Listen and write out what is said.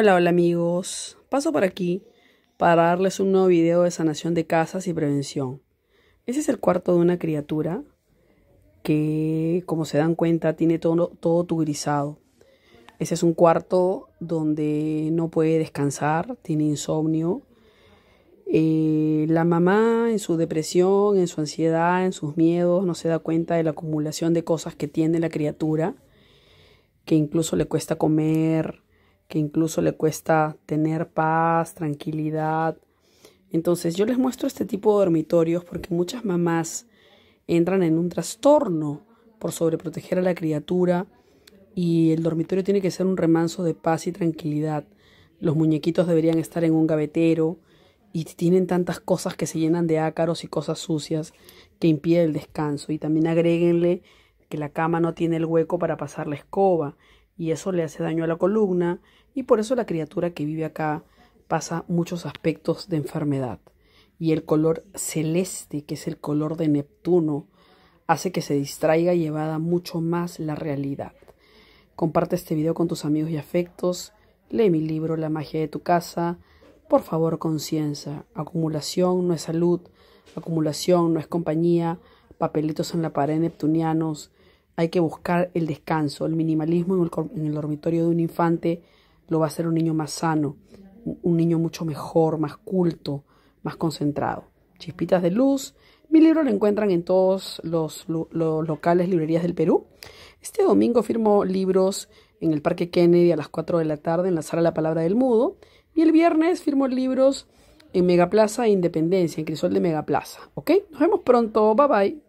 Hola, hola amigos. Paso por aquí para darles un nuevo video de sanación de casas y prevención. Ese es el cuarto de una criatura que, como se dan cuenta, tiene todo, todo Ese es un cuarto donde no puede descansar, tiene insomnio. Eh, la mamá en su depresión, en su ansiedad, en sus miedos, no se da cuenta de la acumulación de cosas que tiene la criatura, que incluso le cuesta comer, que incluso le cuesta tener paz, tranquilidad. Entonces yo les muestro este tipo de dormitorios porque muchas mamás entran en un trastorno por sobreproteger a la criatura y el dormitorio tiene que ser un remanso de paz y tranquilidad. Los muñequitos deberían estar en un gavetero y tienen tantas cosas que se llenan de ácaros y cosas sucias que impide el descanso. Y también agréguenle que la cama no tiene el hueco para pasar la escoba, y eso le hace daño a la columna y por eso la criatura que vive acá pasa muchos aspectos de enfermedad. Y el color celeste, que es el color de Neptuno, hace que se distraiga y evada mucho más la realidad. Comparte este video con tus amigos y afectos. Lee mi libro La magia de tu casa. Por favor, conciencia. Acumulación no es salud. Acumulación no es compañía. Papelitos en la pared neptunianos hay que buscar el descanso. El minimalismo en el, dormitorio de un infante lo va a hacer un niño más sano, un niño mucho mejor, más culto, más concentrado. Chispitas de luz. Mi libro lo encuentran en todos los, locales librerías del Perú. Este domingo firmo libros en el Parque Kennedy a las 4 de la tarde en la sala La Palabra del Mudo. Y el viernes firmo libros en Megaplaza e Independencia, en Crisol de Megaplaza. ¿Ok? Nos vemos pronto. Bye bye.